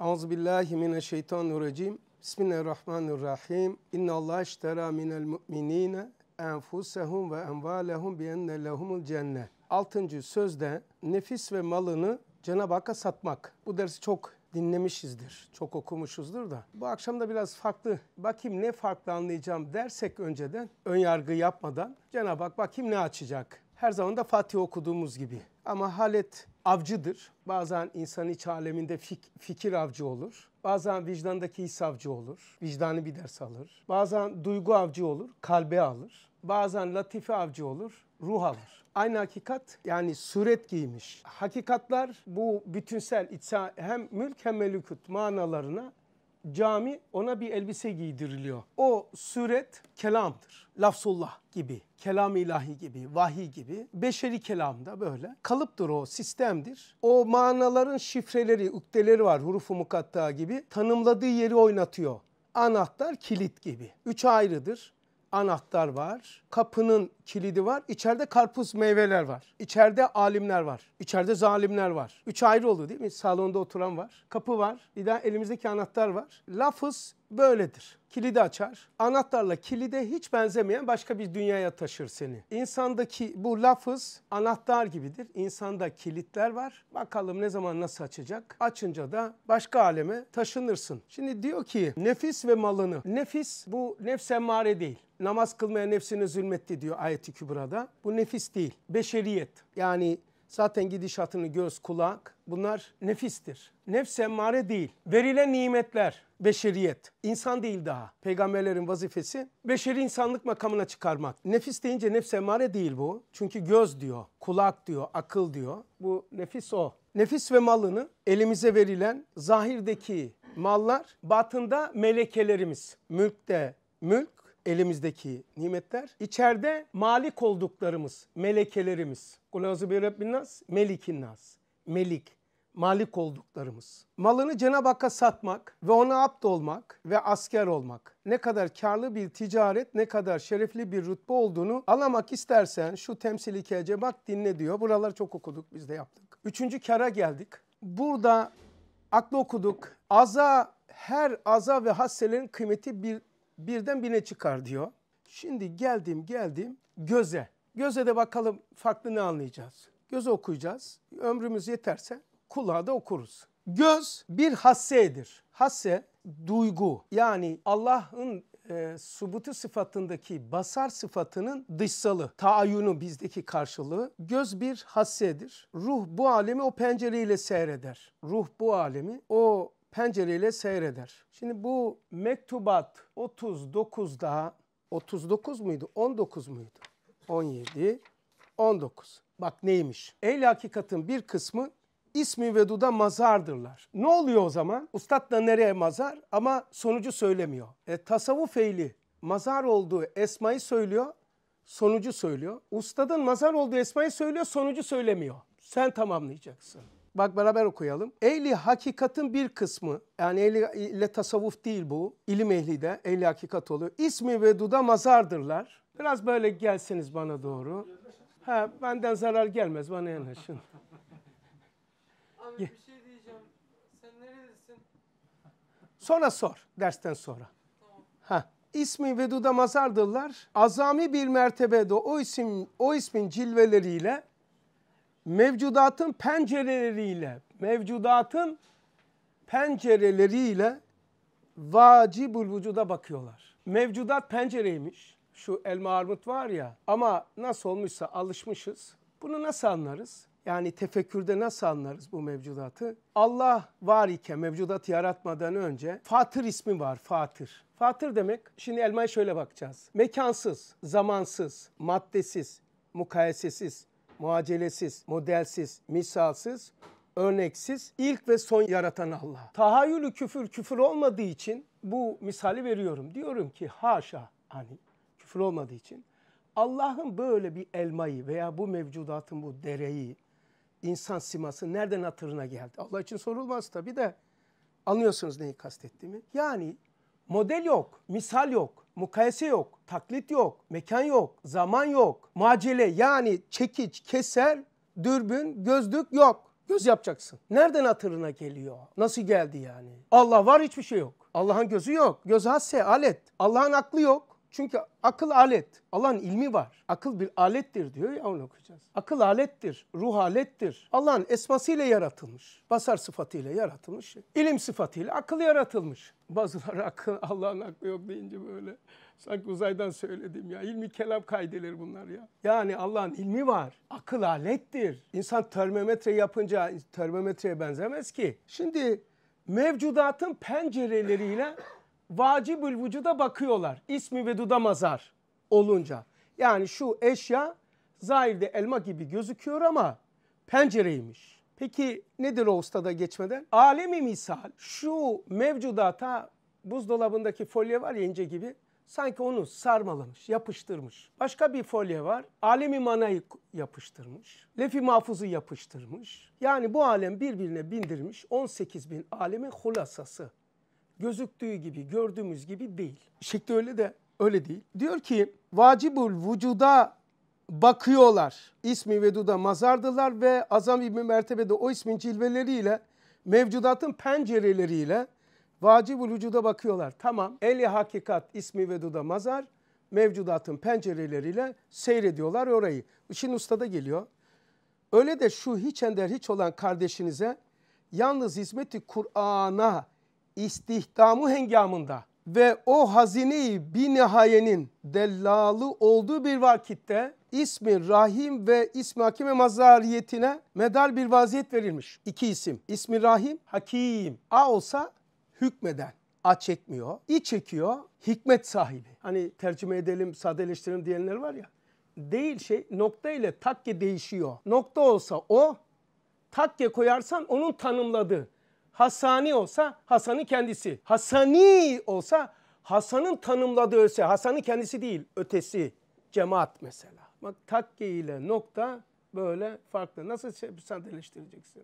Euzubillahimineşşeytanirracim. Bismillahirrahmanirrahim. İnna Allah iştera minel mu'minine enfusehum ve envalehum bienne lehumul cennet. Altıncı sözde nefis ve malını Cenab-ı Hakk'a satmak. Bu dersi çok dinlemişizdir, çok okumuşuzdur da. Bu akşam da biraz farklı, bakayım ne farklı anlayacağım dersek önceden, ön yargı yapmadan Cenab-ı Hak bakayım ne açacak. Her zaman da Fatih okuduğumuz gibi. Ama halet avcıdır. Bazen insan iç aleminde fik, fikir avcı olur. Bazen vicdandaki his avcı olur. Vicdanı bir ders alır. Bazen duygu avcı olur. Kalbe alır. Bazen latife avcı olur. Ruh alır. Aynı hakikat yani suret giymiş. Hakikatlar bu bütünsel hem mülk hem melekut manalarına cami ona bir elbise giydiriliyor. O suret kelamdır. Lafzullah gibi, kelam ilahi gibi, vahiy gibi. Beşeri da böyle. Kalıptır o, sistemdir. O manaların şifreleri, ukdeleri var hurufu mukatta gibi. Tanımladığı yeri oynatıyor. Anahtar, kilit gibi. Üç ayrıdır anahtar var, kapının kilidi var, İçeride karpuz meyveler var, İçeride alimler var, İçeride zalimler var. Üç ayrı oldu değil mi? Salonda oturan var, kapı var, bir daha elimizdeki anahtar var. Lafız böyledir kilidi açar. Anahtarla kilide hiç benzemeyen başka bir dünyaya taşır seni. İnsandaki bu lafız anahtar gibidir. İnsanda kilitler var. Bakalım ne zaman nasıl açacak? Açınca da başka aleme taşınırsın. Şimdi diyor ki nefis ve malını. Nefis bu nefs değil namaz kılmaya nefsine zulmetti diyor ayeti kübrada. Bu nefis değil, beşeriyet. Yani Zaten gidişatını göz, kulak bunlar nefistir. Nefs emmare değil. Verilen nimetler, beşeriyet. İnsan değil daha. Peygamberlerin vazifesi beşeri insanlık makamına çıkarmak. Nefis deyince nefs emmare değil bu. Çünkü göz diyor, kulak diyor, akıl diyor. Bu nefis o. Nefis ve malını elimize verilen zahirdeki mallar, batında melekelerimiz. Mülkte mülk, elimizdeki nimetler. İçeride malik olduklarımız, melekelerimiz. kulazı bir Rabbin nas, melikin nas. Melik, malik olduklarımız. Malını Cenab-ı Hakk'a satmak ve ona apt olmak ve asker olmak. Ne kadar karlı bir ticaret, ne kadar şerefli bir rütbe olduğunu alamak istersen şu temsili kece bak dinle diyor. Buralar çok okuduk biz de yaptık. Üçüncü kara geldik. Burada aklı okuduk. Aza her aza ve hasselerin kıymeti bir birden bine çıkar diyor. Şimdi geldim geldim göze. Göze de bakalım farklı ne anlayacağız. Göz okuyacağız. Ömrümüz yeterse kulağa da okuruz. Göz bir hassedir. Hasse duygu yani Allah'ın e, subutu sıfatındaki basar sıfatının dışsalı, taayyunu bizdeki karşılığı. Göz bir hassedir. Ruh bu alemi o pencereyle seyreder. Ruh bu alemi o pencereyle seyreder. Şimdi bu mektubat 39'da 39 muydu 19 muydu? 17 19. Bak neymiş? Ehl hakikatin bir kısmı ismi veduda mazardırlar. Ne oluyor o zaman? Ustad da nereye mazar ama sonucu söylemiyor. E, tasavvuf ehli mazar olduğu esmayı söylüyor, sonucu söylüyor. Ustadın mazar olduğu esmayı söylüyor, sonucu söylemiyor. Sen tamamlayacaksın. Bak beraber okuyalım. Ehli hakikatin bir kısmı yani ehli ile tasavvuf değil bu. İlim ehli de ehli hakikat oluyor. İsmi ve duda mazardırlar. Biraz böyle gelseniz bana doğru. Ha, benden zarar gelmez bana yanaşın. Abi bir şey diyeceğim. Sen nerelisin? Sonra sor dersten sonra. Ha. İsmi ve duda Mazardırlar azami bir mertebede o isim o ismin cilveleriyle mevcudatın pencereleriyle, mevcudatın pencereleriyle vacibul vücuda bakıyorlar. Mevcudat pencereymiş. Şu elma armut var ya ama nasıl olmuşsa alışmışız. Bunu nasıl anlarız? Yani tefekkürde nasıl anlarız bu mevcudatı? Allah var iken mevcudat yaratmadan önce Fatır ismi var Fatır. Fatır demek şimdi elmaya şöyle bakacağız. Mekansız, zamansız, maddesiz, mukayesesiz, muacelesiz, modelsiz, misalsiz, örneksiz, ilk ve son yaratan Allah. Tahayyülü küfür küfür olmadığı için bu misali veriyorum. Diyorum ki haşa hani küfür olmadığı için Allah'ın böyle bir elmayı veya bu mevcudatın bu dereyi, insan siması nereden hatırına geldi? Allah için sorulmaz tabi de anlıyorsunuz neyi kastettiğimi. Yani Model yok, misal yok, mukayese yok, taklit yok, mekan yok, zaman yok. Macele yani çekiç, keser, dürbün, gözlük yok. Göz yapacaksın. Nereden hatırına geliyor? Nasıl geldi yani? Allah var hiçbir şey yok. Allah'ın gözü yok. Göz hasse alet. Allah'ın aklı yok. Çünkü akıl alet. Allah'ın ilmi var. Akıl bir alettir diyor ya onu okuyacağız. Akıl alettir, ruh alettir. Allah'ın esmasıyla yaratılmış. Basar sıfatıyla yaratılmış. İlim sıfatıyla akıl yaratılmış. Bazıları akıl, Allah'ın aklı yok deyince böyle sanki uzaydan söyledim ya. İlmi kelam kaydeleri bunlar ya. Yani Allah'ın ilmi var. Akıl alettir. İnsan termometre yapınca termometreye benzemez ki. Şimdi mevcudatın pencereleriyle vacibül vücuda bakıyorlar. İsmi ve duda mazar olunca. Yani şu eşya zahirde elma gibi gözüküyor ama pencereymiş. Peki nedir o ustada geçmeden? Alemi misal şu mevcudata buzdolabındaki folye var ya ince gibi sanki onu sarmalamış, yapıştırmış. Başka bir folye var. Alemi manayı yapıştırmış. Lefi mahfuzu yapıştırmış. Yani bu alem birbirine bindirmiş 18 bin alemin hulasası gözüktüğü gibi, gördüğümüz gibi değil. Şekli öyle de öyle değil. Diyor ki vacibul vücuda bakıyorlar. İsmi veduda mazardılar ve azam ibni mertebede o ismin cilveleriyle mevcudatın pencereleriyle vacibul vücuda bakıyorlar. Tamam. Eli hakikat ismi veduda mazar mevcudatın pencereleriyle seyrediyorlar orayı. İşin usta da geliyor. Öyle de şu hiç ender hiç olan kardeşinize yalnız hizmeti Kur'an'a istihdamı hengamında ve o hazineyi bir nihayenin dellalı olduğu bir vakitte ismi Rahim ve ismi Hakime mazariyetine medal bir vaziyet verilmiş. İki isim. İsmi Rahim, Hakim. A olsa hükmeden. A çekmiyor, İ çekiyor, hikmet sahibi. Hani tercüme edelim, sadeleştirelim diyenler var ya. Değil şey, nokta ile takke değişiyor. Nokta olsa o, takke koyarsan onun tanımladığı. Hasani olsa Hasan'ın kendisi. Hasani olsa Hasan'ın tanımladığı ölse, Hasan'ın kendisi değil, ötesi cemaat mesela. Bak takke ile nokta böyle farklı. Nasıl şey sadeleştireceksin?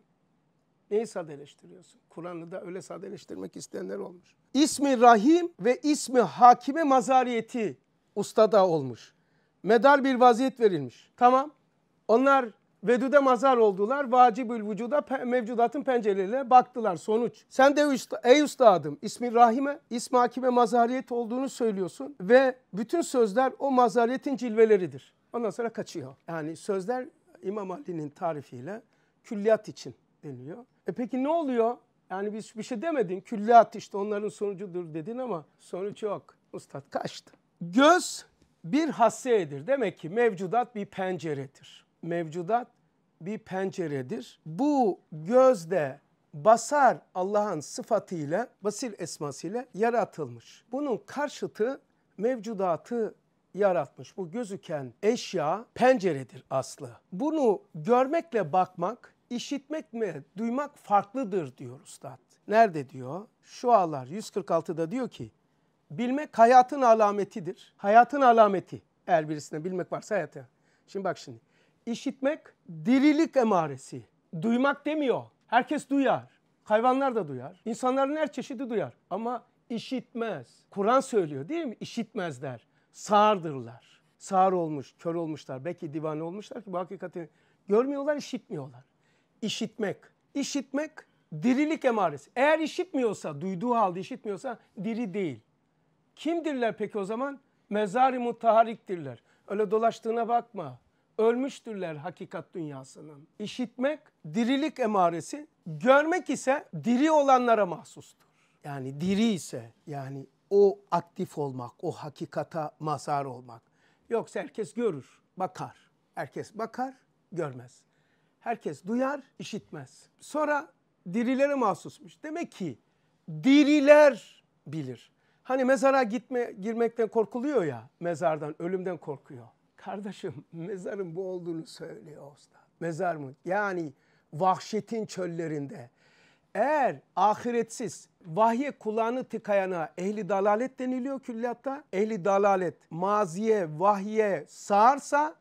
Neyi sadeleştiriyorsun? Kur'an'ı da öyle sadeleştirmek isteyenler olmuş. İsmi Rahim ve ismi Hakime mazariyeti ustada olmuş. Medal bir vaziyet verilmiş. Tamam. Onlar Vedude mazar oldular. Vacibül vücuda pe mevcudatın pencereleriyle baktılar. Sonuç. Sen de üsta, ey üstadım ismi rahime, ismi hakime mazariyet olduğunu söylüyorsun. Ve bütün sözler o mazariyetin cilveleridir. Ondan sonra kaçıyor. Yani sözler İmam Ali'nin tarifiyle külliyat için deniliyor. E peki ne oluyor? Yani biz bir şey demedin. Külliyat işte onların sonucudur dedin ama sonuç yok. Ustad kaçtı. Göz bir hasseyedir. Demek ki mevcudat bir penceredir mevcudat bir penceredir. Bu gözde basar Allah'ın sıfatıyla, basir esmasıyla yaratılmış. Bunun karşıtı mevcudatı yaratmış. Bu gözüken eşya penceredir aslı. Bunu görmekle bakmak, işitmek mi, duymak farklıdır diyor ustad. Nerede diyor? Şu ağlar 146'da diyor ki, bilmek hayatın alametidir. Hayatın alameti. Eğer birisine bilmek varsa hayatı. Şimdi bak şimdi işitmek dirilik emaresi. Duymak demiyor. Herkes duyar. Hayvanlar da duyar. İnsanların her çeşidi duyar. Ama işitmez. Kur'an söylüyor değil mi? İşitmezler. Sağırdırlar. Sağır olmuş, kör olmuşlar. Belki divane olmuşlar ki bu hakikati görmüyorlar, işitmiyorlar. İşitmek. İşitmek dirilik emaresi. Eğer işitmiyorsa, duyduğu halde işitmiyorsa diri değil. Kimdirler peki o zaman? Mezari mutahariktirler. Öyle dolaştığına bakma ölmüştürler hakikat dünyasının. İşitmek dirilik emaresi, görmek ise diri olanlara mahsustur. Yani diri ise yani o aktif olmak, o hakikata mazhar olmak. Yoksa herkes görür, bakar. Herkes bakar, görmez. Herkes duyar, işitmez. Sonra dirilere mahsusmuş. Demek ki diriler bilir. Hani mezara gitme, girmekten korkuluyor ya, mezardan, ölümden korkuyor. Kardeşim mezarın bu olduğunu söylüyor usta. Mezar mı? Yani vahşetin çöllerinde. Eğer ahiretsiz vahye kulağını tıkayana ehli dalalet deniliyor külliyatta. Ehli dalalet maziye, vahye sağarsa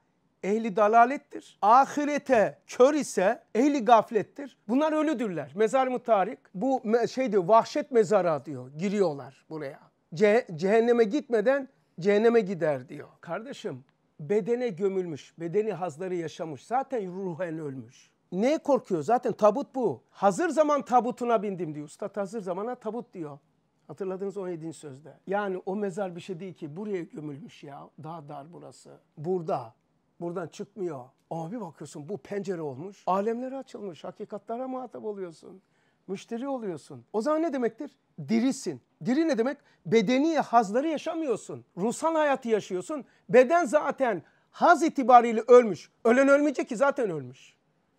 ehli dalalettir. Ahirete kör ise ehli gaflettir. Bunlar ölüdürler. Mezar mı tarik? Bu şey diyor vahşet mezara diyor. Giriyorlar buraya. Ce cehenneme gitmeden cehenneme gider diyor. Kardeşim bedene gömülmüş, bedeni hazları yaşamış, zaten ruhen ölmüş. Ne korkuyor? Zaten tabut bu. Hazır zaman tabutuna bindim diyor. Usta hazır zamana tabut diyor. Hatırladığınız 17. sözde. Yani o mezar bir şey değil ki. Buraya gömülmüş ya. Daha dar burası. Burada. Buradan çıkmıyor. Abi bakıyorsun bu pencere olmuş. Alemlere açılmış. Hakikatlara muhatap oluyorsun müşteri oluyorsun. O zaman ne demektir? Dirisin. Diri ne demek? Bedeni hazları yaşamıyorsun. Ruhsal hayatı yaşıyorsun. Beden zaten haz itibariyle ölmüş. Ölen ölmeyecek ki zaten ölmüş.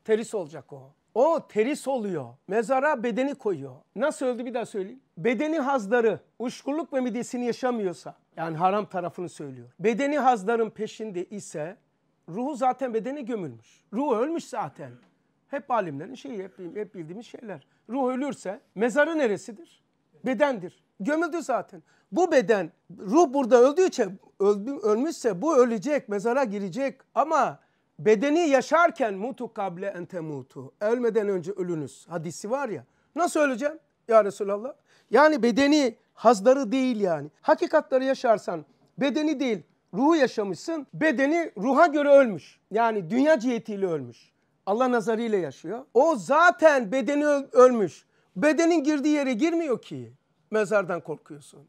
Teris olacak o. O teris oluyor. Mezara bedeni koyuyor. Nasıl öldü bir daha söyleyeyim. Bedeni hazları, uşkuluk ve midesini yaşamıyorsa, yani haram tarafını söylüyor. Bedeni hazların peşinde ise ruhu zaten bedene gömülmüş. Ruhu ölmüş zaten. Hep alimlerin şeyi hep, hep bildiğimiz şeyler. Ruh ölürse mezarı neresidir? Bedendir. Gömüldü zaten. Bu beden ruh burada öldüyse öldü, ölmüşse bu ölecek, mezara girecek ama bedeni yaşarken mutu kable ente mutu. Ölmeden önce ölünüz. Hadisi var ya. Nasıl öleceğim? Ya Resulallah. Yani bedeni hazları değil yani. Hakikatları yaşarsan bedeni değil ruhu yaşamışsın. Bedeni ruha göre ölmüş. Yani dünya cihetiyle ölmüş. Allah nazarıyla yaşıyor. O zaten bedeni ölmüş. Bedenin girdiği yere girmiyor ki. Mezardan korkuyorsun.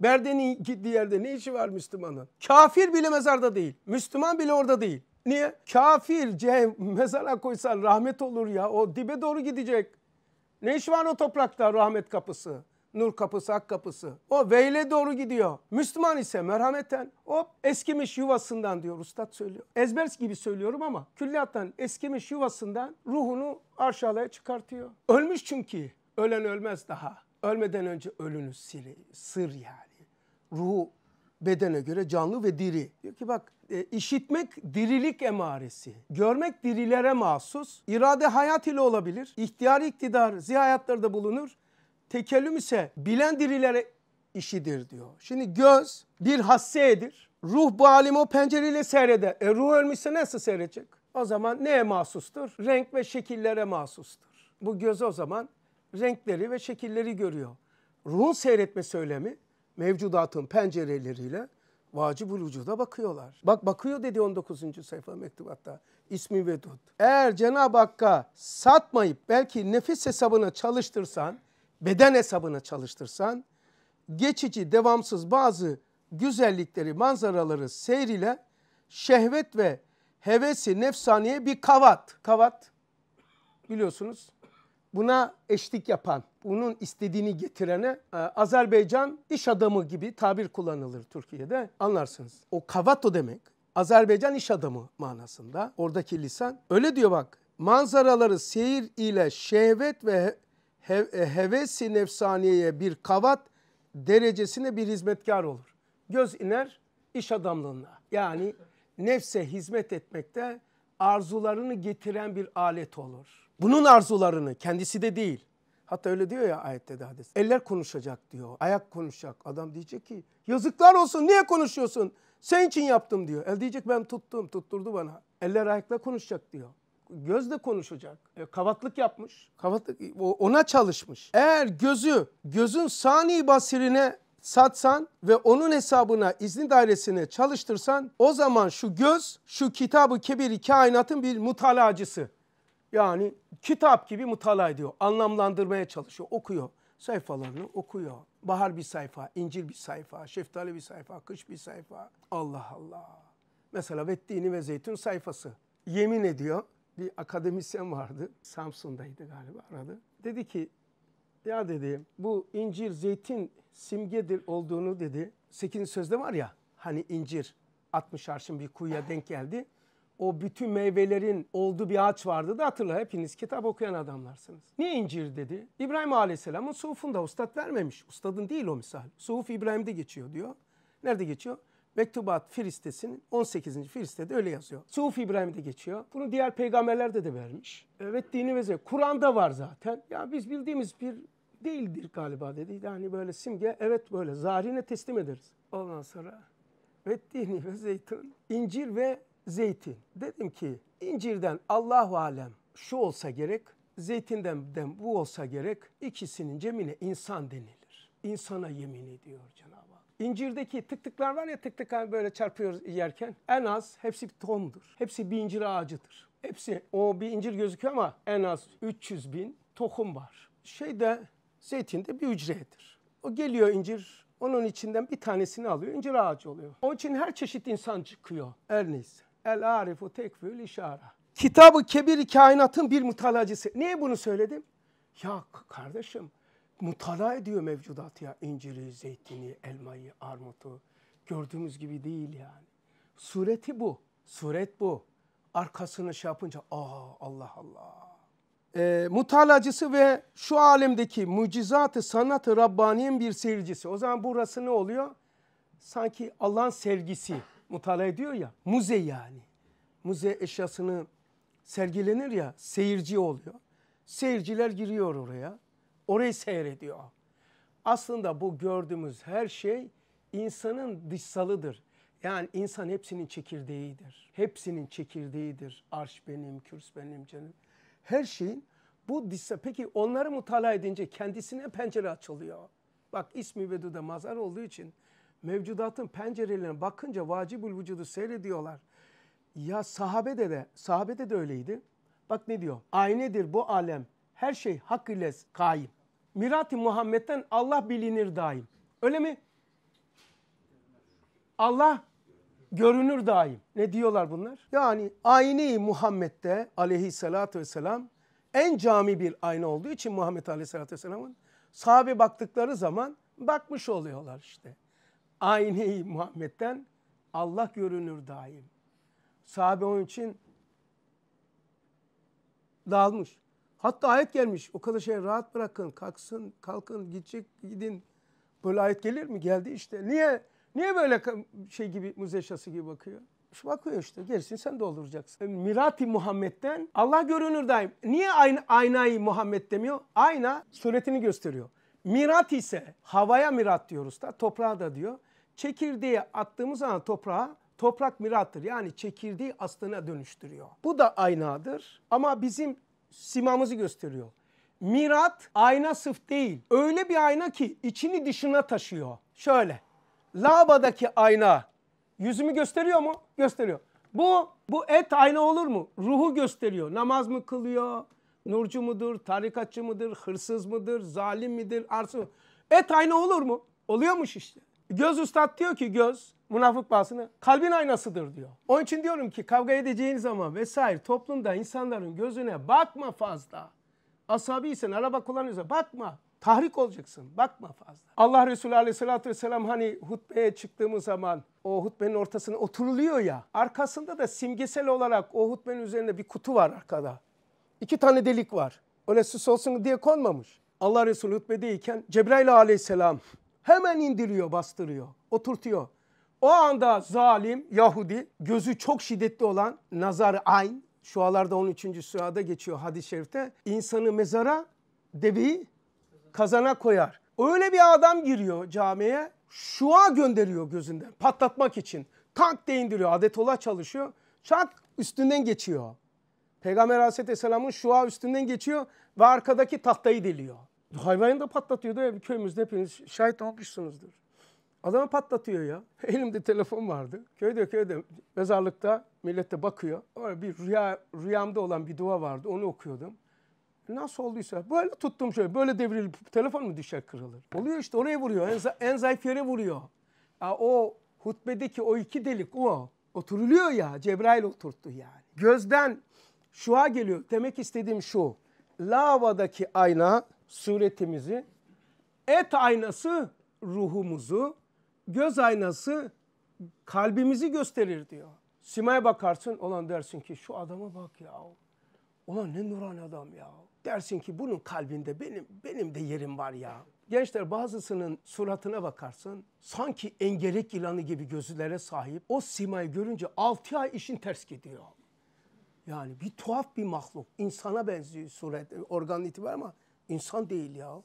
Berdenin gittiği yerde ne işi var Müslümanın? Kafir bile mezarda değil. Müslüman bile orada değil. Niye? Kafir cehennem mezara koysan rahmet olur ya. O dibe doğru gidecek. Ne iş var o toprakta rahmet kapısı? Nur kapısı, Ak kapısı. O veyle doğru gidiyor. Müslüman ise merhameten hop eskimiş yuvasından diyor ustad söylüyor. Ezber gibi söylüyorum ama külliyattan eskimiş yuvasından ruhunu arşalaya çıkartıyor. Ölmüş çünkü. Ölen ölmez daha. Ölmeden önce ölünü siri, sır yani. Ruhu bedene göre canlı ve diri. Diyor ki bak e, işitmek dirilik emaresi. Görmek dirilere mahsus. İrade hayat ile olabilir. İhtiyar iktidar zihayatları bulunur tekellüm ise bilen dirilere işidir diyor. Şimdi göz bir hassedir. Ruh bu alimi o pencereyle seyreder. E ruh ölmüşse nasıl seyredecek? O zaman neye mahsustur? Renk ve şekillere mahsustur. Bu göz o zaman renkleri ve şekilleri görüyor. Ruhun seyretme söylemi mevcudatın pencereleriyle vacibul vücuda bakıyorlar. Bak bakıyor dedi 19. sayfa mektubatta ismi vedud. Eğer Cenab-ı Hakk'a satmayıp belki nefis hesabına çalıştırsan beden hesabına çalıştırsan geçici devamsız bazı güzellikleri manzaraları seyriyle şehvet ve hevesi nefsaniye bir kavat. Kavat biliyorsunuz buna eşlik yapan, bunun istediğini getirene e, Azerbaycan iş adamı gibi tabir kullanılır Türkiye'de anlarsınız. O kavat o demek Azerbaycan iş adamı manasında oradaki lisan. Öyle diyor bak manzaraları seyir ile şehvet ve e, hevesi nefsaniyeye bir kavat derecesine bir hizmetkar olur. Göz iner iş adamlığına. Yani nefse hizmet etmekte arzularını getiren bir alet olur. Bunun arzularını kendisi de değil. Hatta öyle diyor ya ayette de hadis. Eller konuşacak diyor. Ayak konuşacak. Adam diyecek ki yazıklar olsun niye konuşuyorsun? Sen için yaptım diyor. El diyecek ben tuttum tutturdu bana. Eller ayakla konuşacak diyor gözle konuşacak. E, kavatlık yapmış. Kavatlık ona çalışmış. Eğer gözü gözün sani basirine satsan ve onun hesabına izni dairesine çalıştırsan o zaman şu göz şu kitabı kebiri kainatın bir mutalacısı. Yani kitap gibi mutala ediyor. Anlamlandırmaya çalışıyor. Okuyor. Sayfalarını okuyor. Bahar bir sayfa, incir bir sayfa, şeftali bir sayfa, kış bir sayfa. Allah Allah. Mesela vettini ve zeytun sayfası. Yemin ediyor bir akademisyen vardı. Samsun'daydı galiba aradı. Dedi ki ya dedi bu incir zeytin simgedir olduğunu dedi. 8. sözde var ya hani incir 60 arşın bir kuyuya denk geldi. O bütün meyvelerin olduğu bir ağaç vardı da hatırla hepiniz kitap okuyan adamlarsınız. Niye incir dedi? İbrahim Aleyhisselam'ın suhufunda ustad vermemiş. Ustadın değil o misal. Suhuf İbrahim'de geçiyor diyor. Nerede geçiyor? Mektubat Firistesi'nin 18. Firistede öyle yazıyor. Sufi İbrahim'de geçiyor. Bunu diğer peygamberlerde de vermiş. Evet dini ve zevk. Kur'an'da var zaten. Ya biz bildiğimiz bir değildir galiba dedi. Yani böyle simge evet böyle zarine teslim ederiz. Ondan sonra Evet, dini ve zeytin. İncir ve zeytin. Dedim ki incirden Allahu alem şu olsa gerek, zeytinden den bu olsa gerek ikisinin cemine insan denilir. İnsana yemin ediyor Cenab-ı Hak. İncirdeki tık tıklar var ya tık tık hani böyle çarpıyoruz yerken en az hepsi tohumdur. Hepsi bir incir ağacıdır. Hepsi o bir incir gözüküyor ama en az 300 bin tohum var. Şey de zeytin de bir hücredir. O geliyor incir onun içinden bir tanesini alıyor incir ağacı oluyor. Onun için her çeşit insan çıkıyor her neyse. El arifu tekfül işara. Kitabı kebir kainatın bir mutalacısı. Niye bunu söyledim? Ya kardeşim mutala ediyor mevcudat ya. İnciri, zeytini, elmayı, armutu. Gördüğümüz gibi değil yani. Sureti bu. Suret bu. Arkasını şey yapınca aa Allah Allah. E, mutalacısı ve şu alemdeki mucizatı sanatı Rabbani'nin bir seyircisi. O zaman burası ne oluyor? Sanki Allah'ın sergisi mutala ediyor ya. Muze yani. Muze eşyasını sergilenir ya seyirci oluyor. Seyirciler giriyor oraya. Orayı seyrediyor. Aslında bu gördüğümüz her şey insanın dışsalıdır. Yani insan hepsinin çekirdeğidir. Hepsinin çekirdeğidir. Arş benim, kürs benim, canım. Her şeyin bu dışsa. Peki onları mutala edince kendisine pencere açılıyor. Bak ismi veduda mazar olduğu için mevcudatın pencerelerine bakınca vacibül vücudu seyrediyorlar. Ya sahabede de, sahabede de öyleydi. Bak ne diyor? Aynedir bu alem. Her şey hak ile kaim. Mirati ı Muhammed'den Allah bilinir daim. Öyle mi? Allah görünür daim. Ne diyorlar bunlar? Yani ayni Muhammed'de aleyhissalatü vesselam en cami bir ayna olduğu için Muhammed aleyhissalatü vesselamın sahabe baktıkları zaman bakmış oluyorlar işte. Ayni Muhammed'den Allah görünür daim. Sahabe onun için dağılmış. Hatta ayet gelmiş. O kadar şey rahat bırakın, kalksın, kalkın, gidecek, gidin. Böyle ayet gelir mi? Geldi işte. Niye niye böyle şey gibi müzeşası gibi bakıyor? Şu bakıyor işte. Gerisini sen dolduracaksın. E, Mirati Muhammed'den Allah görünür daim. Niye ayn aynayı Muhammed demiyor? Ayna suretini gösteriyor. Mirat ise havaya mirat diyoruz da toprağa da diyor. Çekirdeği attığımız zaman toprağa toprak mirattır. Yani çekirdeği aslına dönüştürüyor. Bu da aynadır ama bizim simamızı gösteriyor. Mirat ayna sıf değil. Öyle bir ayna ki içini dışına taşıyor. Şöyle. Labadaki ayna yüzümü gösteriyor mu? Gösteriyor. Bu bu et ayna olur mu? Ruhu gösteriyor. Namaz mı kılıyor? Nurcu mudur? Tarikatçı mıdır? Hırsız mıdır? Zalim midir? Arsı mı? Et ayna olur mu? Oluyormuş işte. Göz Üstad diyor ki göz Münafık bahsını kalbin aynasıdır diyor. Onun için diyorum ki kavga edeceğin zaman vesaire toplumda insanların gözüne bakma fazla. Asabiysen araba kullanıyorsa bakma. Tahrik olacaksın. Bakma fazla. Allah Resulü Aleyhisselatü vesselam hani hutbeye çıktığımız zaman o hutbenin ortasına oturuluyor ya. Arkasında da simgesel olarak o hutbenin üzerinde bir kutu var arkada. İki tane delik var. Öyle süs olsun diye konmamış. Allah Resulü hutbedeyken Cebrail aleyhisselam hemen indiriyor, bastırıyor, oturtuyor. O anda zalim Yahudi gözü çok şiddetli olan Nazar Ayn şualarda 13. sırada geçiyor hadis-i şerifte. İnsanı mezara devi kazana koyar. Öyle bir adam giriyor camiye şua gönderiyor gözünden patlatmak için. Tank değindiriyor adetola çalışıyor. Çak üstünden geçiyor. Peygamber aleyhisselamın şua üstünden geçiyor ve arkadaki tahtayı deliyor. Hayvanı da patlatıyordu. Köyümüzde hepiniz şahit olmuşsunuzdur. Adamı patlatıyor ya. Elimde telefon vardı. Köyde köyde mezarlıkta millete bakıyor. Orada bir rüya, rüyamda olan bir dua vardı. Onu okuyordum. Nasıl olduysa böyle tuttum şöyle. Böyle devrilip telefon mu düşer kırılır? Oluyor işte oraya vuruyor. En, en zayıf yere vuruyor. Ya o hutbedeki o iki delik o. Oturuluyor ya. Cebrail oturttu yani. Gözden şua geliyor. Demek istediğim şu. Lavadaki ayna suretimizi, et aynası ruhumuzu, göz aynası kalbimizi gösterir diyor. Simaya bakarsın olan dersin ki şu adama bak ya. Ulan ne nuran adam ya. Dersin ki bunun kalbinde benim benim de yerim var ya. Gençler bazısının suratına bakarsın sanki engerek yılanı gibi gözlere sahip. O simayı görünce 6 ay işin ters gidiyor. Yani bir tuhaf bir mahluk. insana benziyor suret, organ itibariyle ama insan değil ya.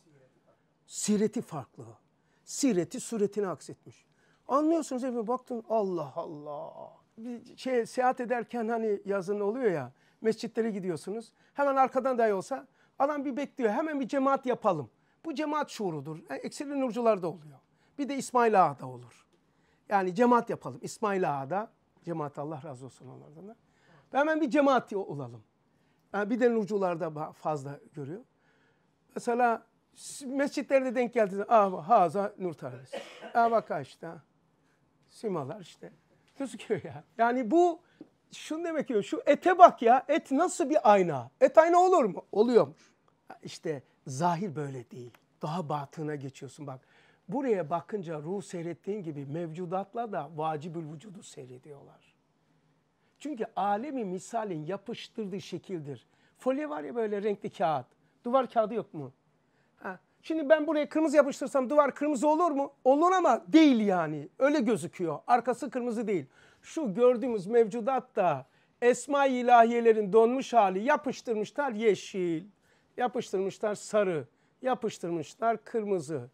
Sireti farklı sireti suretini aksetmiş. Anlıyorsunuz efendim baktın Allah Allah. Bir şey seyahat ederken hani yazın oluyor ya mescitlere gidiyorsunuz. Hemen arkadan dahi olsa adam bir bekliyor. Hemen bir cemaat yapalım. Bu cemaat şuurudur. Yani e, ekseri da oluyor. Bir de İsmail Ağa'da olur. Yani cemaat yapalım. İsmail Ağa'da cemaat Allah razı olsun onlardan da. Hemen bir cemaat olalım. Yani e, bir de nurcularda fazla görüyor. Mesela mescitlerde denk geldiğiniz ah haza nur tanesi. Ah bak işte. Simalar işte. Gözüküyor ya. Yani bu şunu demek ki şu ete bak ya. Et nasıl bir ayna? Et ayna olur mu? Oluyormuş. İşte zahir böyle değil. Daha batına geçiyorsun bak. Buraya bakınca ruh seyrettiğin gibi mevcudatla da vacibül vücudu seyrediyorlar. Çünkü alemi misalin yapıştırdığı şekildir. Folye var ya böyle renkli kağıt. Duvar kağıdı yok mu? Şimdi ben buraya kırmızı yapıştırsam duvar kırmızı olur mu? Olur ama değil yani. Öyle gözüküyor. Arkası kırmızı değil. Şu gördüğümüz mevcudat da Esma-i İlahiyelerin donmuş hali yapıştırmışlar yeşil, yapıştırmışlar sarı, yapıştırmışlar kırmızı.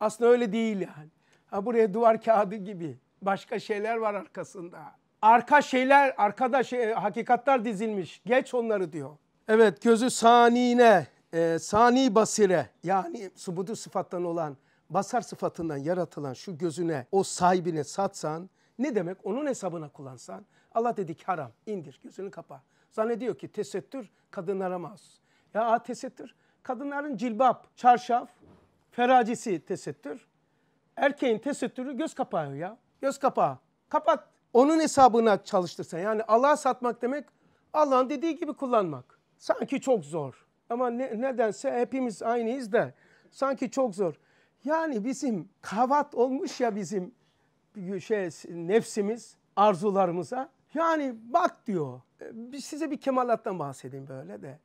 Aslında öyle değil yani. Ha buraya duvar kağıdı gibi başka şeyler var arkasında. Arka şeyler, arkada şey, hakikatler dizilmiş. Geç onları diyor. Evet gözü sanine e, sani basire yani subudu sıfattan olan basar sıfatından yaratılan şu gözüne o sahibine satsan ne demek onun hesabına kullansan Allah dedik haram indir gözünü kapa. Zannediyor ki tesettür kadınlara mahsus. Ya a, tesettür kadınların cilbap, çarşaf, feracisi tesettür. Erkeğin tesettürü göz kapağı ya. Göz kapağı. Kapat. Onun hesabına çalıştırsan yani Allah'a satmak demek Allah'ın dediği gibi kullanmak. Sanki çok zor. Ama ne, nedense hepimiz aynıyız da sanki çok zor. Yani bizim kavat olmuş ya bizim şey, nefsimiz arzularımıza. Yani bak diyor e, size bir kemalattan bahsedeyim böyle de.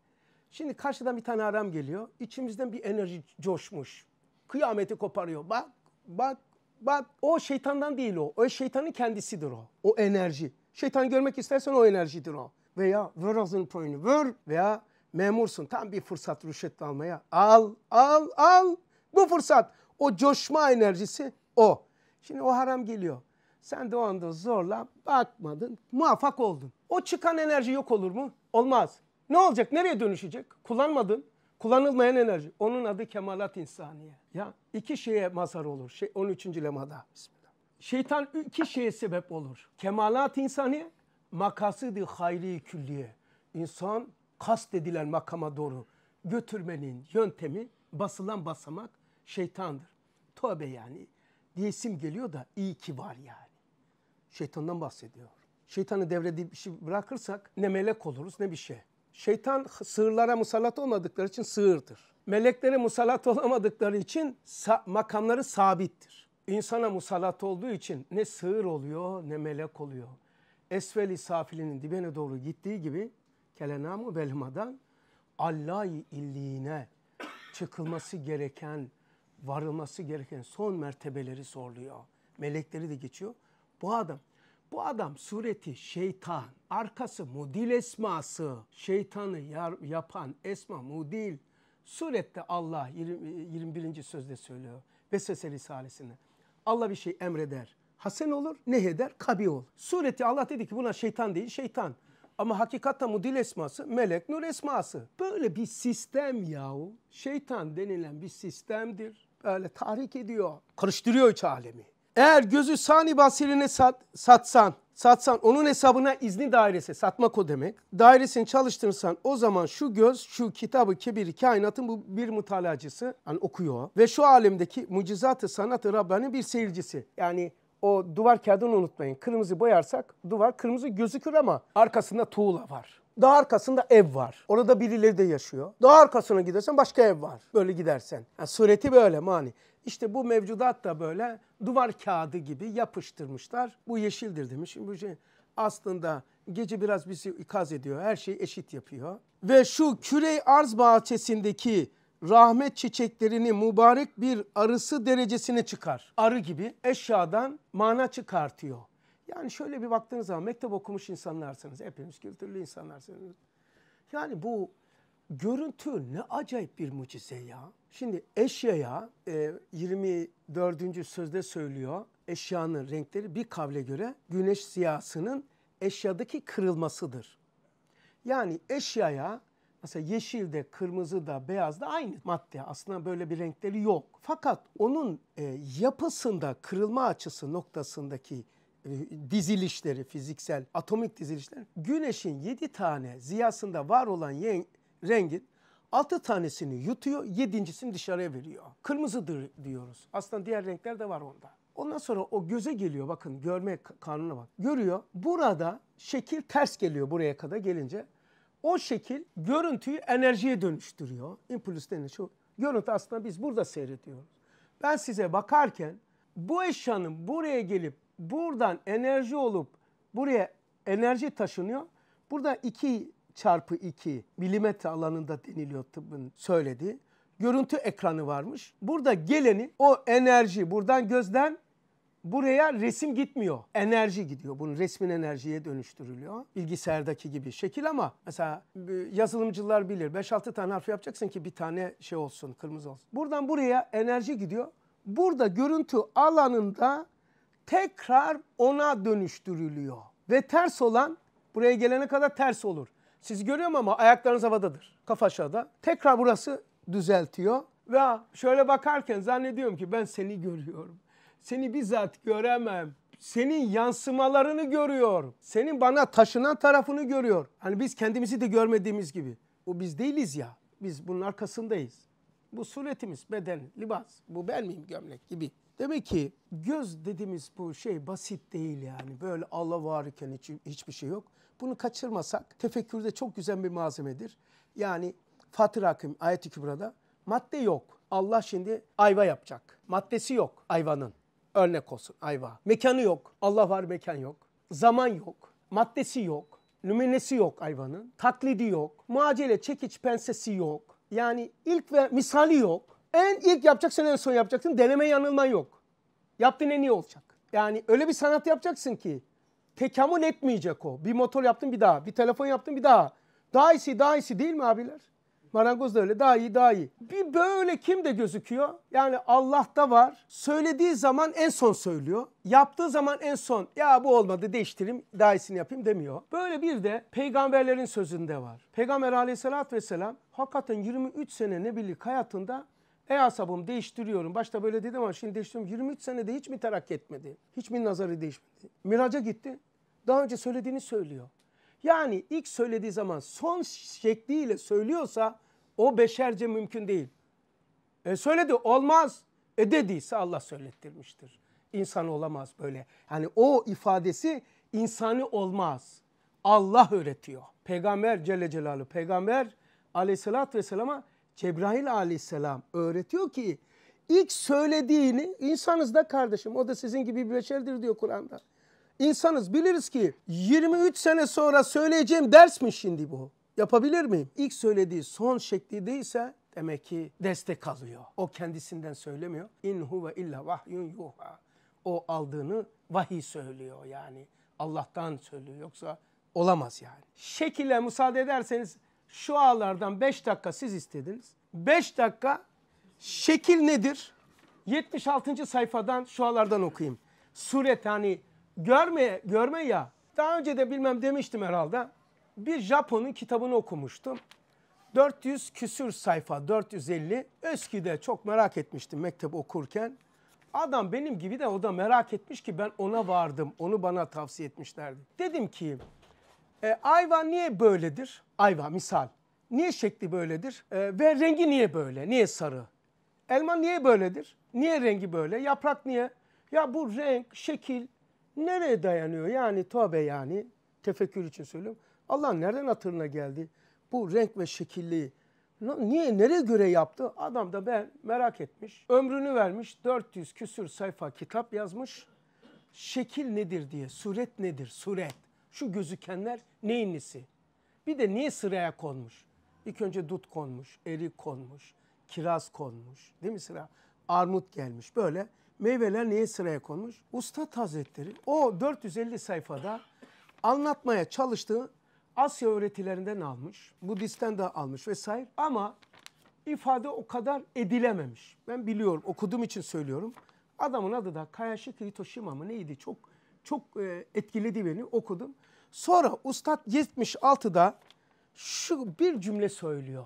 Şimdi karşıdan bir tane adam geliyor. İçimizden bir enerji coşmuş. Kıyameti koparıyor. Bak, bak, bak. O şeytandan değil o. O şeytanın kendisidir o. O enerji. Şeytan görmek istersen o enerjidir o. Veya ver ağzını proyunu ver. Veya memursun. Tam bir fırsat rüşvet almaya. Al, al, al. Bu fırsat. O coşma enerjisi o. Şimdi o haram geliyor. Sen de o anda zorla bakmadın, muvaffak oldun. O çıkan enerji yok olur mu? Olmaz. Ne olacak? Nereye dönüşecek? Kullanmadın. Kullanılmayan enerji. Onun adı kemalat insaniye. Ya iki şeye mazhar olur. Şey, 13. lemada. Bismillah. Şeytan iki şeye sebep olur. Kemalat insaniye, makasıdı hayri külliye. İnsan kastedilen makama doğru götürmenin yöntemi basılan basamak şeytandır. Tövbe yani diyesim geliyor da iyi ki var yani. Şeytandan bahsediyor. Şeytanı devredip bir şey bırakırsak ne melek oluruz ne bir şey. Şeytan sığırlara musallat olmadıkları için sığırdır. Meleklere musallat olamadıkları için makamları sabittir. İnsana musallat olduğu için ne sığır oluyor ne melek oluyor. Esveli safilinin dibine doğru gittiği gibi kelenam-ı belhmadan allay illiğine çıkılması gereken, varılması gereken son mertebeleri soruluyor. Melekleri de geçiyor. Bu adam, bu adam sureti şeytan, arkası mudil esması, şeytanı yar, yapan esma mudil. Surette Allah 20, 21. sözde söylüyor. Vesvese Risalesi'nde. Allah bir şey emreder. Hasen olur, ne eder? kabi olur. Sureti Allah dedi ki buna şeytan değil, şeytan. Ama hakikatta mudil esması melek nur esması. Böyle bir sistem yahu. Şeytan denilen bir sistemdir. Böyle tahrik ediyor. Karıştırıyor iç alemi. Eğer gözü sani basirine sat, satsan, satsan onun hesabına izni dairesi satmak o demek. Dairesini çalıştırırsan o zaman şu göz şu kitabı kebiri kainatın bu bir mutalacısı yani okuyor ve şu alemdeki mucizatı sanatı Rabbani bir seyircisi. Yani o duvar kağıdını unutmayın. Kırmızı boyarsak duvar kırmızı gözükür ama arkasında tuğla var. Daha arkasında ev var. Orada birileri de yaşıyor. Daha arkasına gidersen başka ev var. Böyle gidersen. Yani sureti böyle mani. İşte bu mevcudat da böyle duvar kağıdı gibi yapıştırmışlar. Bu yeşildir demiş. Bu şey aslında gece biraz bizi ikaz ediyor. Her şeyi eşit yapıyor. Ve şu kürey arz bahçesindeki rahmet çiçeklerini mübarek bir arısı derecesine çıkar. Arı gibi eşyadan mana çıkartıyor. Yani şöyle bir baktığınız zaman mektep okumuş insanlarsınız. Hepiniz kültürlü insanlarsınız. Yani bu görüntü ne acayip bir mucize ya. Şimdi eşyaya 24. E, sözde söylüyor. Eşyanın renkleri bir kavle göre güneş siyasının eşyadaki kırılmasıdır. Yani eşyaya Mesela yeşil de, kırmızı da, beyaz da aynı madde. Aslında böyle bir renkleri yok. Fakat onun e, yapısında kırılma açısı noktasındaki e, dizilişleri, fiziksel, atomik dizilişler güneşin 7 tane ziyasında var olan yen, rengin 6 tanesini yutuyor, 7.sini dışarıya veriyor. Kırmızıdır diyoruz. Aslında diğer renkler de var onda. Ondan sonra o göze geliyor bakın görme kanuna bak. Görüyor. Burada şekil ters geliyor buraya kadar gelince. O şekil görüntüyü enerjiye dönüştürüyor. Impuls denen şu. Görüntü aslında biz burada seyrediyoruz. Ben size bakarken bu eşyanın buraya gelip buradan enerji olup buraya enerji taşınıyor. Burada 2 çarpı 2 milimetre alanında deniliyor tıbbın söylediği. Görüntü ekranı varmış. Burada geleni o enerji buradan gözden buraya resim gitmiyor. Enerji gidiyor. Bunun resmin enerjiye dönüştürülüyor. Bilgisayardaki gibi şekil ama mesela e, yazılımcılar bilir. 5-6 tane harf yapacaksın ki bir tane şey olsun, kırmızı olsun. Buradan buraya enerji gidiyor. Burada görüntü alanında tekrar ona dönüştürülüyor. Ve ters olan buraya gelene kadar ters olur. Sizi görüyor musunuz ama ayaklarınız havadadır. Kafa aşağıda. Tekrar burası düzeltiyor. Ve şöyle bakarken zannediyorum ki ben seni görüyorum. Seni bizzat göremem. Senin yansımalarını görüyor. Senin bana taşınan tarafını görüyor. Hani biz kendimizi de görmediğimiz gibi. O biz değiliz ya. Biz bunun arkasındayız. Bu suretimiz, beden, libas. Bu ben miyim gömlek gibi. Demek ki göz dediğimiz bu şey basit değil yani. Böyle Allah varken hiç, hiçbir şey yok. Bunu kaçırmasak tefekkürde çok güzel bir malzemedir. Yani Fatır Hakim ayet-i kübrada madde yok. Allah şimdi ayva yapacak. Maddesi yok ayvanın. Örnek olsun ayva. Mekanı yok. Allah var mekan yok. Zaman yok. Maddesi yok. Nümenesi yok ayvanın. Taklidi yok. Macele çekiç pensesi yok. Yani ilk ve misali yok. En ilk yapacaksın en son yapacaksın. Deneme yanılma yok. Yaptığın en iyi olacak. Yani öyle bir sanat yapacaksın ki tekamül etmeyecek o. Bir motor yaptın bir daha. Bir telefon yaptın bir daha. Daha iyisi daha iyisi değil mi abiler? Marangoz da öyle daha iyi daha iyi. Bir böyle kim de gözüküyor? Yani Allah da var. Söylediği zaman en son söylüyor. Yaptığı zaman en son ya bu olmadı değiştireyim daha iyisini yapayım demiyor. Böyle bir de peygamberlerin sözünde var. Peygamber aleyhissalatü vesselam hakikaten 23 sene nebilik hayatında Ey asabım değiştiriyorum. Başta böyle dedim ama şimdi değiştiriyorum. 23 senede hiç mi terak etmedi? Hiç mi nazarı değişmedi? Miraca gitti. Daha önce söylediğini söylüyor. Yani ilk söylediği zaman son şekliyle söylüyorsa o beşerce mümkün değil. E söyledi olmaz. E dediyse Allah söylettirmiştir. İnsan olamaz böyle. Yani o ifadesi insani olmaz. Allah öğretiyor. Peygamber Celle Celaluhu, Peygamber aleyhissalatü vesselama Cebrail aleyhisselam öğretiyor ki ilk söylediğini insanız da kardeşim o da sizin gibi bir beşerdir diyor Kur'an'da. İnsanız biliriz ki 23 sene sonra söyleyeceğim ders mi şimdi bu? yapabilir miyim? İlk söylediği son şekli değilse demek ki destek alıyor. O kendisinden söylemiyor. İn huve illa vahyun yuha. O aldığını vahiy söylüyor yani. Allah'tan söylüyor yoksa olamaz yani. Şekile müsaade ederseniz şu ağlardan 5 dakika siz istediniz. 5 dakika şekil nedir? 76. sayfadan şu ağlardan okuyayım. Suret hani görme, görme ya. Daha önce de bilmem demiştim herhalde bir Japon'un kitabını okumuştum. 400 küsür sayfa, 450. Öski'de çok merak etmiştim mektep okurken. Adam benim gibi de o da merak etmiş ki ben ona vardım. Onu bana tavsiye etmişlerdi. Dedim ki e, ayva niye böyledir? Ayva misal. Niye şekli böyledir? E, ve rengi niye böyle? Niye sarı? Elma niye böyledir? Niye rengi böyle? Yaprak niye? Ya bu renk, şekil nereye dayanıyor? Yani tövbe yani tefekkür için söylüyorum. Allah nereden hatırına geldi? Bu renk ve şekilliği niye nereye göre yaptı? Adam da ben merak etmiş. Ömrünü vermiş 400 küsür sayfa kitap yazmış. Şekil nedir diye, suret nedir? Suret. Şu gözükenler neyin nesi? Bir de niye sıraya konmuş? İlk önce dut konmuş, erik konmuş, kiraz konmuş. Değil mi sıra? Armut gelmiş. Böyle meyveler niye sıraya konmuş? Usta Hazretleri o 450 sayfada anlatmaya çalıştığı Asya öğretilerinden almış, Budist'ten de almış vesaire. Ama ifade o kadar edilememiş. Ben biliyorum, okuduğum için söylüyorum. Adamın adı da Kayashiki Hitoshima mı neydi? Çok çok e, etkiledi beni, okudum. Sonra Ustad 76'da şu bir cümle söylüyor.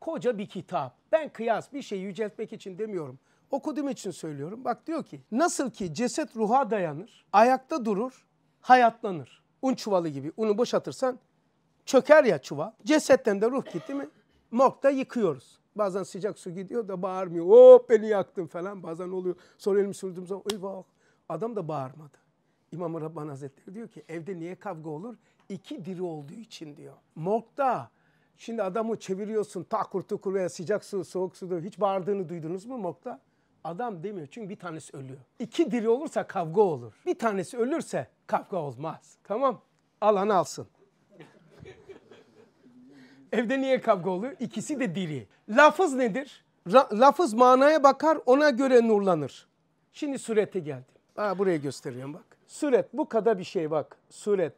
Koca bir kitap. Ben kıyas bir şey yüceltmek için demiyorum. Okuduğum için söylüyorum. Bak diyor ki nasıl ki ceset ruha dayanır, ayakta durur, hayatlanır. Un çuvalı gibi unu boşatırsan çöker ya çuva. Cesetten de ruh gitti mi morgda yıkıyoruz. Bazen sıcak su gidiyor da bağırmıyor. O beni yaktın falan bazen oluyor. Sonra elimi sürdüğüm zaman eyvah adam da bağırmadı. İmam-ı Rabbani Hazretleri diyor ki evde niye kavga olur? İki diri olduğu için diyor. Morgda şimdi adamı çeviriyorsun takur tukur veya sıcak su soğuk su diyor. Hiç bağırdığını duydunuz mu morgda? Adam demiyor çünkü bir tanesi ölüyor. İki diri olursa kavga olur. Bir tanesi ölürse kavga olmaz. Tamam alan alsın. Evde niye kavga oluyor? İkisi de diri. Lafız nedir? Ra lafız manaya bakar ona göre nurlanır. Şimdi surete geldim. Aa buraya gösteriyorum bak. Suret bu kadar bir şey bak. Suret.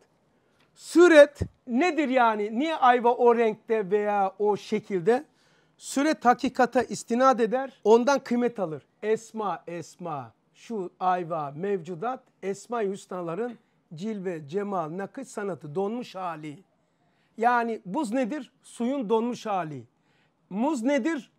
Suret nedir yani? Niye ayva o renkte veya o şekilde? Suret hakikata istinad eder. Ondan kıymet alır. Esma, esma. Şu ayva, mevcudat. Esma-i Hüsnaların cilve, cemal, nakış sanatı donmuş hali. Yani buz nedir? Suyun donmuş hali. Muz nedir?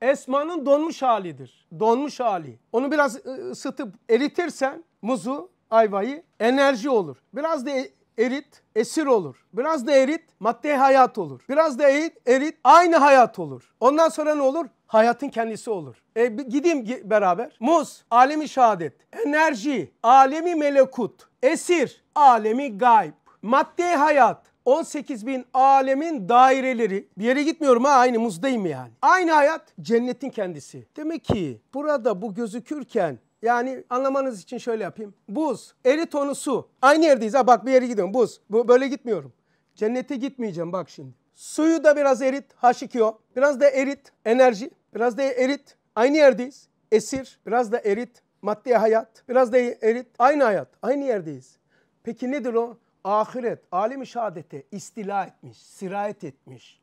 Esmanın donmuş halidir. Donmuş hali. Onu biraz ıı, ısıtıp eritirsen muzu, ayvayı enerji olur. Biraz da e, erit, esir olur. Biraz da erit, madde hayat olur. Biraz da erit, erit, aynı hayat olur. Ondan sonra ne olur? Hayatın kendisi olur. E, gideyim beraber. Muz, alemi şehadet. Enerji, alemi melekut. Esir, alemi gayb. Madde hayat, 18 bin alemin daireleri bir yere gitmiyorum ha aynı muzdayım yani. Aynı hayat cennetin kendisi. Demek ki burada bu gözükürken yani anlamanız için şöyle yapayım. Buz, eritonu su. Aynı yerdeyiz ha bak bir yere gidiyorum buz. Bu, böyle gitmiyorum. Cennete gitmeyeceğim bak şimdi. Suyu da biraz erit H2O. Biraz da erit enerji. Biraz da erit aynı yerdeyiz. Esir. Biraz da erit maddi hayat. Biraz da erit aynı hayat. Aynı yerdeyiz. Peki nedir o? ahiret, alemi şehadete istila etmiş, sirayet etmiş.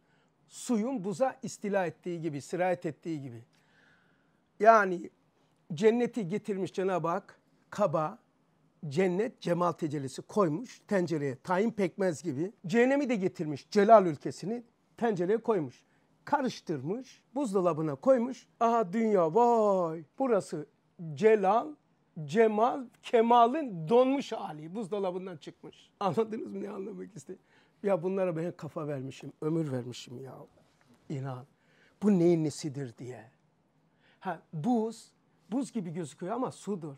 Suyun buza istila ettiği gibi, sirayet ettiği gibi. Yani cenneti getirmiş Cenab-ı Hak kaba, cennet cemal tecellisi koymuş tencereye tayin pekmez gibi. Cehennemi de getirmiş celal ülkesini tencereye koymuş. Karıştırmış, buzdolabına koymuş. Aha dünya vay burası celal Cemal, Kemal'in donmuş hali. Buzdolabından çıkmış. Anladınız mı ne anlamak istedim? Ya bunlara ben kafa vermişim, ömür vermişim ya. İnan. Bu neyin nesidir diye. Ha, buz, buz gibi gözüküyor ama sudur.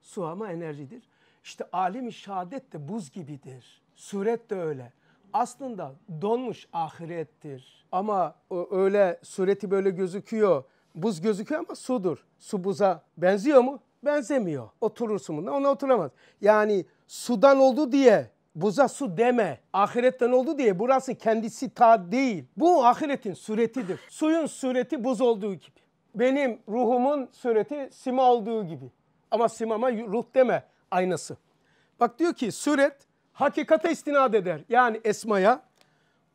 Su ama enerjidir. İşte alim-i şehadet de buz gibidir. Suret de öyle. Aslında donmuş ahirettir. Ama öyle sureti böyle gözüküyor. Buz gözüküyor ama sudur. Su buza benziyor mu? benzemiyor. Oturursun bunda ona oturamaz. Yani sudan oldu diye buza su deme. Ahiretten oldu diye burası kendisi ta değil. Bu ahiretin suretidir. Suyun sureti buz olduğu gibi. Benim ruhumun sureti sima olduğu gibi. Ama simama ruh deme aynası. Bak diyor ki suret hakikate istinad eder. Yani esmaya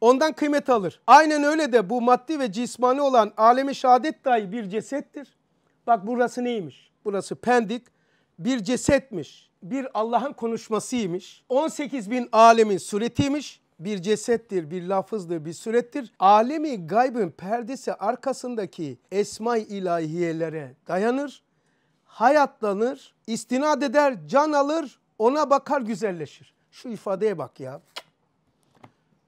ondan kıymet alır. Aynen öyle de bu maddi ve cismani olan alemi şehadet dahi bir cesettir. Bak burası neymiş? burası Pendik bir cesetmiş. Bir Allah'ın konuşmasıymış. 18 bin alemin suretiymiş. Bir cesettir, bir lafızdır, bir surettir. Alemi gaybın perdesi arkasındaki esma-i ilahiyelere dayanır, hayatlanır, istinad eder, can alır, ona bakar güzelleşir. Şu ifadeye bak ya.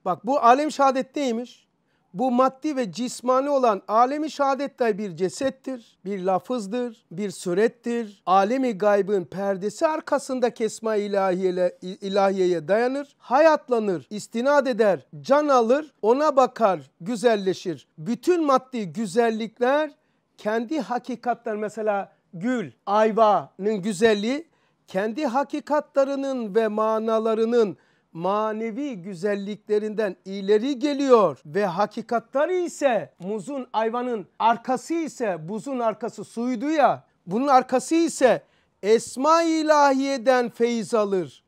Bak bu alem şehadet neymiş? bu maddi ve cismani olan alemi şehadette bir cesettir, bir lafızdır, bir surettir. Alemi gaybın perdesi arkasında esma ilahiyele, ilahiyeye dayanır, hayatlanır, istinad eder, can alır, ona bakar, güzelleşir. Bütün maddi güzellikler kendi hakikatler mesela gül, ayvanın güzelliği kendi hakikatlarının ve manalarının manevi güzelliklerinden ileri geliyor ve hakikatları ise muzun ayvanın arkası ise buzun arkası suydu ya bunun arkası ise esma ilahiyeden feyiz alır.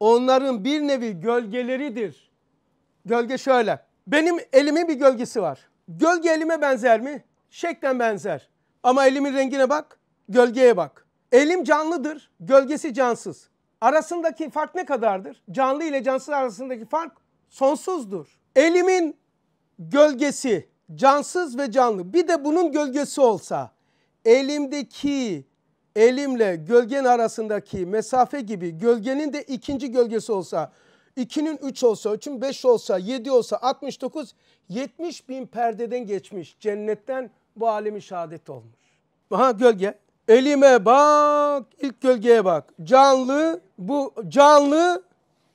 Onların bir nevi gölgeleridir. Gölge şöyle. Benim elimin bir gölgesi var. Gölge elime benzer mi? Şeklen benzer. Ama elimin rengine bak, gölgeye bak. Elim canlıdır, gölgesi cansız arasındaki fark ne kadardır? Canlı ile cansız arasındaki fark sonsuzdur. Elimin gölgesi cansız ve canlı. Bir de bunun gölgesi olsa elimdeki elimle gölgen arasındaki mesafe gibi gölgenin de ikinci gölgesi olsa 2'nin 3 olsa, 3'ün 5 olsa, 7 olsa 69, 70 bin perdeden geçmiş cennetten bu alemin şehadet olmuş. Aha gölge. Elime bak, ilk gölgeye bak. Canlı, bu canlı,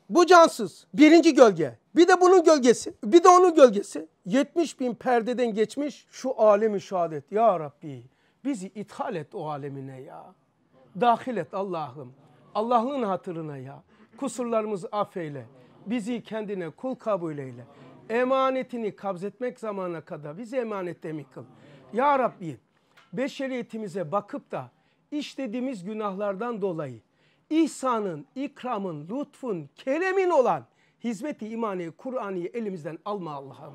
bu cansız. Birinci gölge. Bir de bunun gölgesi, bir de onun gölgesi. 70 bin perdeden geçmiş şu alemi şehadet. Ya Rabbi bizi ithal et o alemine ya. Dahil et Allah'ım. Allah'ın hatırına ya. Kusurlarımızı affeyle. Bizi kendine kul kabul eyle. Emanetini kabzetmek zamana kadar bizi emanette mi kıl? Ya Rabbi beşeriyetimize bakıp da işlediğimiz günahlardan dolayı ihsanın, ikramın, lütfun, keremin olan hizmeti imani, Kur'an'ı elimizden alma Allah'ım.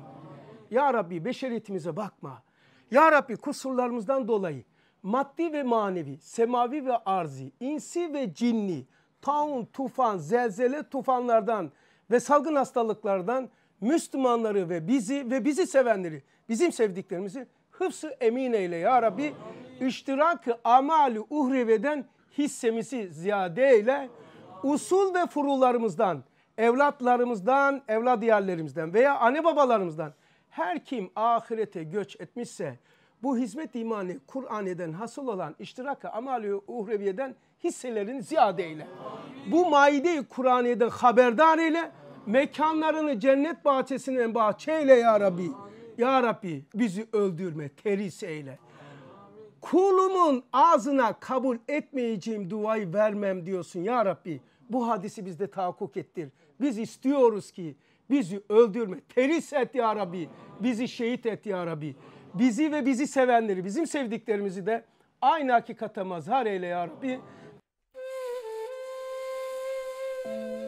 Ya Rabbi beşeriyetimize bakma. Ya Rabbi kusurlarımızdan dolayı maddi ve manevi, semavi ve arzi, insi ve cinni, taun, tufan, zelzele tufanlardan ve salgın hastalıklardan Müslümanları ve bizi ve bizi sevenleri, bizim sevdiklerimizi Hıfsı emin eyle ya Rabbi. İştirakı amali uhreveden hissemizi ziyade eyle. Usul ve furularımızdan, evlatlarımızdan, evlad yerlerimizden veya anne babalarımızdan her kim ahirete göç etmişse bu hizmet imanı Kur'an'den hasıl olan iştiraka amali uhreviyeden hisselerini ziyade eyle. Bu maideyi i haberdar eyle. Mekanlarını cennet bahçesinden bahçeyle ya Rabbi. Ya Rabbi bizi öldürme, teris eyle. Kulumun ağzına kabul etmeyeceğim duayı vermem diyorsun ya Rabbi. Bu hadisi bizde tahakkuk ettir. Biz istiyoruz ki bizi öldürme, teris et ya Rabbi. Bizi şehit et ya Rabbi. Bizi ve bizi sevenleri, bizim sevdiklerimizi de aynı hakikate mazhar eyle ya Rabbi. Müzik